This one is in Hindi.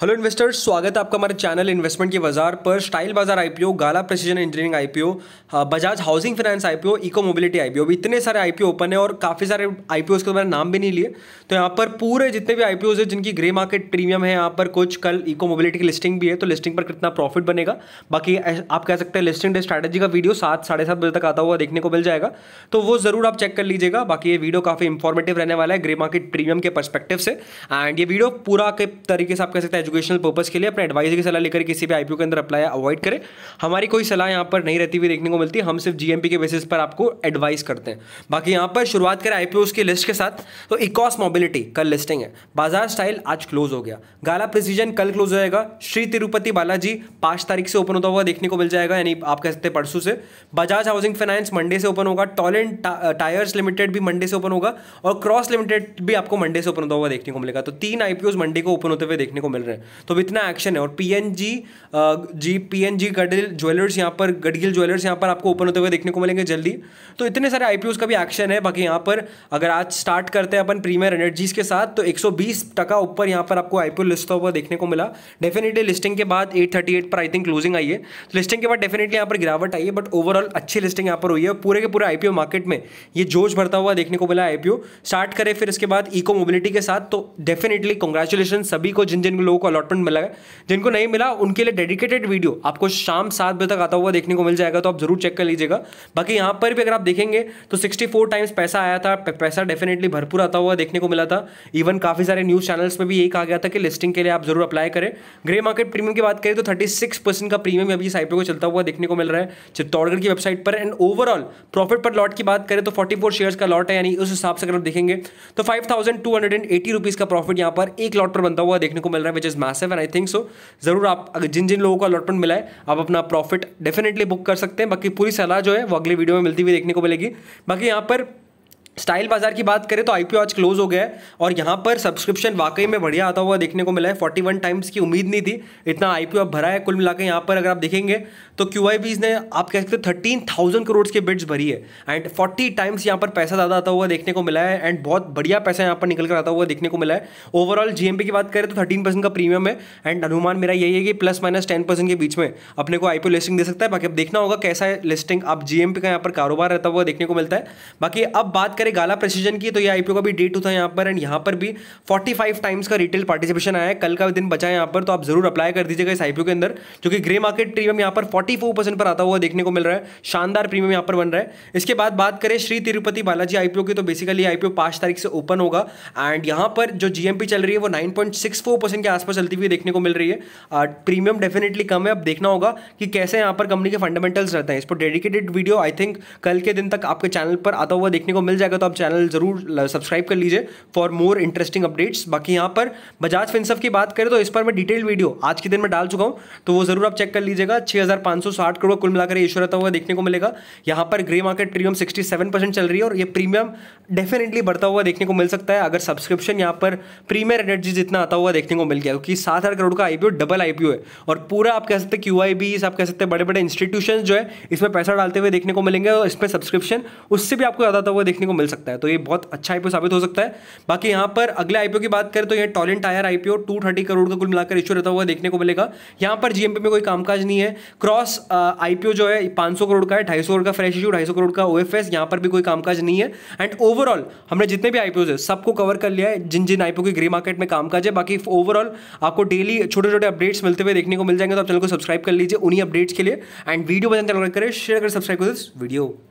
हेलो इन्वेस्टर्स स्वागत है आपका हमारे चैनल इन्वेस्टमेंट के बाजार पर Style Baazar IPO Gala Precision Engineering IPO हाँ, Bajaj Housing Finance IPO Eco Mobility IPO भी इतने सारे आईपीओ ओपन है और काफ़ी सारे आईपीओ के मैंने नाम भी नहीं लिए तो यहाँ पर पूरे जितने भी आईपीओ है जिनकी ग्रे मार्केट प्रीमियम है यहाँ पर कुछ कल इको मोबिलिटी की लिस्टिंग भी है तो लिस्टिंग पर कितना प्रॉफिट बनेगा बाकी आप कह सकते हैं लिस्टिंग डे स्ट्रेटेजी का वीडियो सात साढ़े सात बजे तक आता हुआ देखने को मिल जाएगा तो वो ज़रूर आप चेक कर लीजिएगा बाकी ये वीडियो काफ़ी इंफॉर्मेटिव रहने वाला है ग्रे मार्केट प्रीमियम के परस्पेक्टिव से एंड ये वीडियो पूरा के तरीके से आप कह सकते हैं एजुकेशनल पर्पज़ के लिए अपने एडवाइजर की सलाह लेकर किसी भी आई के अंदर अप्लाई अवॉइड करें हमारी कोई सलाह यहाँ पर नहीं रहती हुई देखने को मिलती हम सिर्फ जी के बेसिस पर आपको एडवाइस करते हैं बाकी यहाँ पर शुरुआत करें आई की लिस्ट के साथ तो इकॉस मोबिलिटी कल लिस्टिंग है बाजार स्टाइल आज क्लोज हो गया गाला प्रिसीजन कल क्लोज हो जाएगा श्री तिरुपति बालाजी पाँच तारीख से ओपन होता हुआ देखने को मिल जाएगा यानी आप कह सकते हैं परसों से बजाज हाउसिंग फाइनेंस मंडे से ओपन होगा टॉलेंट टायर्स लिमिटेड भी मंडे से ओपन होगा और क्रॉस लिमिटेड भी आपको मंडे से ओपन होता हुआ देखने को मिलेगा तो तीन आईपीओ मंडे को ओपन होते हुए देखने को मिल रहे हैं है तो इतना एक्शन है और P N G G P N G Gadgil Jewellers यहाँ पर गडगिल ज्वेलर्स यहाँ पर आपको ओपन होते हुए देखने को मिलेंगे जल्दी तो इतने सारे आई का भी एक्शन है बाकी यहाँ पर अगर आज स्टार्ट करते हैं अपन प्रीमियर एनर्जीज के साथ तो एक टका ऊपर यहाँ पर आपको आई पी लिस्ट हुआ देखने को मिला डेफिनेटली लिस्टिंग के बाद एट थर्टी एट पर आई थिंक क्लोजिंग आई है तो लिस्टिंग के बाद डेफिनेटली यहाँ पर गिरावट आई है बट ओवरऑल अच्छी लिस्टिंग यहाँ पर हुई है पूरे के पूरे आई मार्केट में ये जोश भरता हुआ देखने को मिला आई स्टार्ट करें फिर इसके बाद इको मोबिलिटी के साथ तो डेफिनेटली कॉन्ग्रेचुलेशन सभी को जिन जिन लोगों को अलॉटमेंट मिला है जिनको नहीं मिला उनके लिए डेडिकेटेड वीडियो आपको शाम सात बजे तक आता हुआ देखने को मिल जाएगा तो आप जरूर चेक कर लीजिएगा बाकी यहाँ पर भी अगर आप देखेंगे तो सिक्सटी टाइम्स पैसा आया था पैसा डेफिनेटली भरपूर आता हुआ देखने को मिला था इवन काफ़ी सारे न्यूज़ चैनल्स में भी यही कहा गया था कि लिस्टिंग के लिए आप जरूर अप्लाई करें ग्रे मार्केट प्रीमियम की बात करें तो थर्टी का प्रीमियम अभी इस आईपीओ को चलता हुआ देखने को मिल रहा है चित्तौड़गढ़ की वेबसाइट पर एंड ओवरऑल प्रॉफिट पर लॉट की बात करें तो फोर्टी शेयर्स का लॉट है यानी उस हिसाब से अगर आप देखेंगे तो five thousand two hundred and eighty rupees का प्रॉफिट यहां पर एक लॉट पर बनता हुआ देखने को मिल रहा है which is is massive and I think so ज़रूर आप अगर जिन जिन लोगों को अलॉटमेंट मिला है आप अपना प्रॉफिट डेफिनेटली बुक कर सकते हैं बाकी पूरी सलाह जो है वो अगले वीडियो में मिलती हुई देखने को मिलेगी बाकी यहाँ पर स्टाइल बाजार की बात करें तो आईपीओ आज क्लोज हो गया है और यहाँ पर सब्सक्रिप्शन वाकई में बढ़िया आता हुआ देखने को मिला है 41 टाइम्स की उम्मीद नहीं थी इतना आईपीओ अब भरा है कुल मिलाकर यहाँ पर अगर आप देखेंगे तो क्यू ने आप कह सकते थर्टीन थाउजेंड करोड़ के बिड्स भरी है एंड फोर्टी टाइम्स यहाँ पर पैसा ज़्यादा आता हुआ देखने को मिला है एंड बहुत बढ़िया पैसा यहाँ पर निकल कर आता हुआ देखने को मिला है ओवरऑल जी की बात करें तो थर्टीन का प्रीमियम है एंड अनुमान मेरा यही है कि प्लस माइनस टेन के बीच में अपने को आईपीओ लिस्टिंग दे सकता है बाकी अब देखना होगा कैसा है लिस्टिंग आप जी का यहाँ पर कारोबार रहता हुआ देखने को मिलता है बाकी अब बात करें करें गाला प्रेसिजन की तो ये आईपीओ का भी डेट होता है यहाँ पर एंड यहाँ पर भी 45 टाइम्स का रिटेल पार्टिसिपेशन आया है कल का दिन बचा है यहाँ पर तो आप जरूर अप्लाई कर दीजिएगा इस आईपीओ के अंदर जो कि ग्रे मार्केट प्रीमियम यहाँ पर 44 परसेंट पर आता हुआ देखने को मिल रहा है शानदार प्रीमियम यहाँ पर बन रहा है इसके बाद बात करें श्री तिरुपति बालाजी आईपीओ की तो बेसिकली आईपीओ पांच तारीख से ओपन होगा एंड यहाँ पर जो जीएमपी चल रही है वो नाइन के आसपास चलती हुई देखने को मिल रही है प्रीमियम डेफिनेटली कम है अब देखना होगा कि कैसे यहाँ पर कंपनी के फंडामेंटल्स रहते हैं इस पर डेडिकेटेड वीडियो आई थिंक कल के दिन तक आपके चैनल पर आता हुआ देखने को मिल जाएगा होगा तो आप चैनल ज़रूर सब्सक्राइब कर लीजिए फॉर मोर इंटरेस्टिंग अपडेट्स बाकी यहाँ पर बजाज फिनसफ की बात करें तो इस पर मैं डिटेल वीडियो आज के दिन में डाल चुका हूँ तो वो ज़रूर आप चेक कर लीजिएगा छः करोड़ कुल मिलाकर ईश्वर रहता हुआ देखने को मिलेगा यहाँ पर ग्रे मार्केट प्रीमियम सिक्सटी चल रही है और ये प्रीमियम डेफिनेटली बढ़ता हुआ देखने को मिल सकता है अगर सब्सक्रिप्शन यहाँ पर प्रीमियर एनर्जी जितना आता हुआ देखने को मिल गया क्योंकि सात करोड़ का आईपीओ डबल आईपीओ है और पूरा आप कह सकते हैं क्यू आई आप कह सकते हैं बड़े बड़े इंस्टीट्यूशन जो है इसमें पैसा डालते हुए देखने को मिलेंगे और इसमें सब्सक्रिप्शन उससे भी आपको ज़्यादा हुआ देखने को मिल सकता है तो ये बहुत अच्छा आईपीओ साबित हो सकता है बाकी यहाँ पर अगले आईपीओ की बात करें तो ये Tolins Tyre IPO two thirty crore का कुल मिलाकर इश्यू रहता हुआ देखने को मिलेगा यहाँ पर जीएमपी में कोई कामकाज नहीं है क्रॉस आईपीओ जो है पांच करोड़ का है ढाई करोड़ का फ्रेश इशू ढाई करोड़ का ओ एफ पर भी कोई कामकाज नहीं है एंड ओवरऑल हमने जितने भी आईपीओ है सबको कवर कर लिया है जिन जिन आईपीओ की ग्रे मार्केट में कामकाज है बाकी ओवरऑल आपको डेली छोटे छोटे अपडेट्स मिलते हुए देखने को मिल जाएंगे तो आप चैनल को सब्सक्राइब कर लीजिए उन्हीं अपडेट्स के लिए एंड वीडियो पसंद चैनल करें शेयर कर सब्सक्राइब कर दिस वीडियो